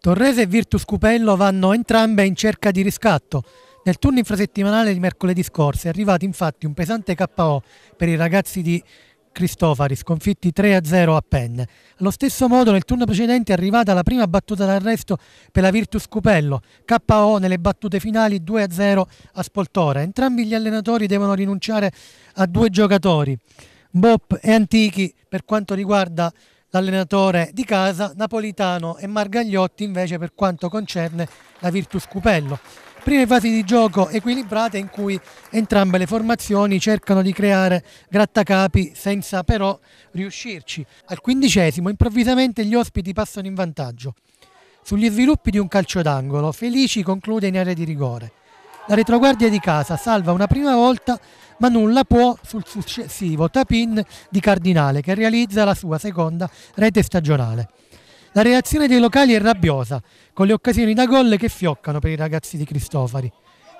Torrese e Virtus Cupello vanno entrambe in cerca di riscatto. Nel turno infrasettimanale di mercoledì scorso è arrivato infatti un pesante KO per i ragazzi di Cristofari, sconfitti 3-0 a Penne. Allo stesso modo nel turno precedente è arrivata la prima battuta d'arresto per la Virtus Cupello, KO nelle battute finali 2-0 a Spoltora. Entrambi gli allenatori devono rinunciare a due giocatori, Bop e Antichi per quanto riguarda l'allenatore di casa, Napolitano e Margagliotti invece per quanto concerne la Virtus Cupello. Prime fasi di gioco equilibrate in cui entrambe le formazioni cercano di creare grattacapi senza però riuscirci. Al quindicesimo improvvisamente gli ospiti passano in vantaggio. Sugli sviluppi di un calcio d'angolo, Felici conclude in area di rigore. La retroguardia di casa salva una prima volta ma nulla può sul successivo tapin di Cardinale che realizza la sua seconda rete stagionale. La reazione dei locali è rabbiosa, con le occasioni da gol che fioccano per i ragazzi di Cristofari.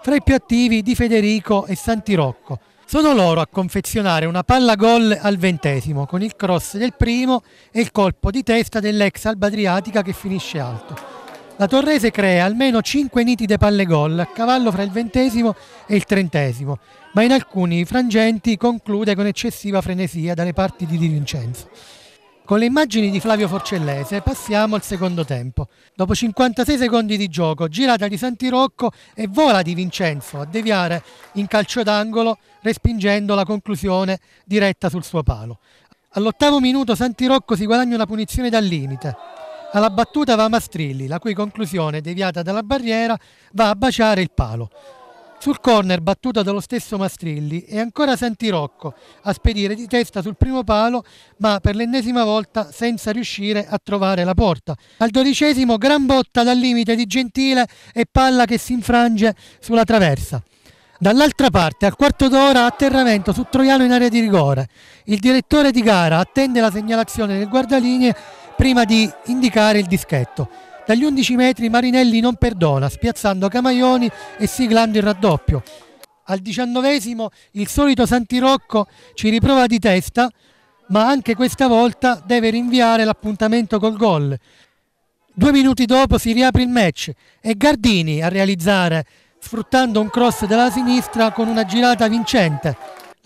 Fra i più attivi di Federico e Santirocco. Sono loro a confezionare una palla gol al ventesimo, con il cross del primo e il colpo di testa dell'ex Alba Adriatica che finisce alto. La Torrese crea almeno 5 nitide palle gol a cavallo fra il ventesimo e il trentesimo, ma in alcuni frangenti conclude con eccessiva frenesia dalle parti di Di Vincenzo. Con le immagini di Flavio Forcellese passiamo al secondo tempo. Dopo 56 secondi di gioco, girata di Santirocco e vola Di Vincenzo a deviare in calcio d'angolo, respingendo la conclusione diretta sul suo palo. All'ottavo minuto Santirocco si guadagna una punizione dal limite. Alla battuta va Mastrilli, la cui conclusione, deviata dalla barriera, va a baciare il palo. Sul corner battuta dallo stesso Mastrilli è ancora Santirocco a spedire di testa sul primo palo ma per l'ennesima volta senza riuscire a trovare la porta. Al dodicesimo gran botta dal limite di Gentile e palla che si infrange sulla traversa. Dall'altra parte, al quarto d'ora, atterramento su Troiano in area di rigore. Il direttore di gara attende la segnalazione del guardalinee prima di indicare il dischetto. Dagli 11 metri Marinelli non perdona, spiazzando Camaioni e siglando il raddoppio. Al diciannovesimo il solito Santirocco ci riprova di testa, ma anche questa volta deve rinviare l'appuntamento col gol. Due minuti dopo si riapre il match e Gardini a realizzare, sfruttando un cross dalla sinistra con una girata vincente.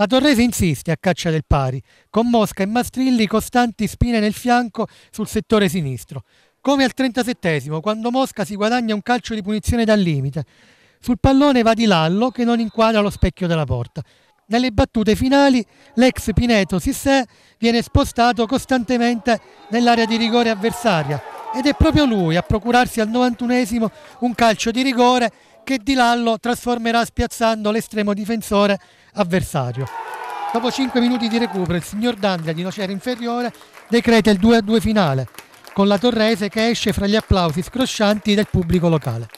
La Torrese insiste a caccia del pari, con Mosca e Mastrilli costanti spine nel fianco sul settore sinistro. Come al 37 quando Mosca si guadagna un calcio di punizione dal limite. Sul pallone va di Lallo che non inquadra lo specchio della porta. Nelle battute finali l'ex Pineto Sissè viene spostato costantemente nell'area di rigore avversaria ed è proprio lui a procurarsi al 91 un calcio di rigore che Di Lallo trasformerà spiazzando l'estremo difensore avversario. Dopo 5 minuti di recupero il signor Dandria di Nocera Inferiore decreta il 2-2 finale, con la Torrese che esce fra gli applausi scroscianti del pubblico locale.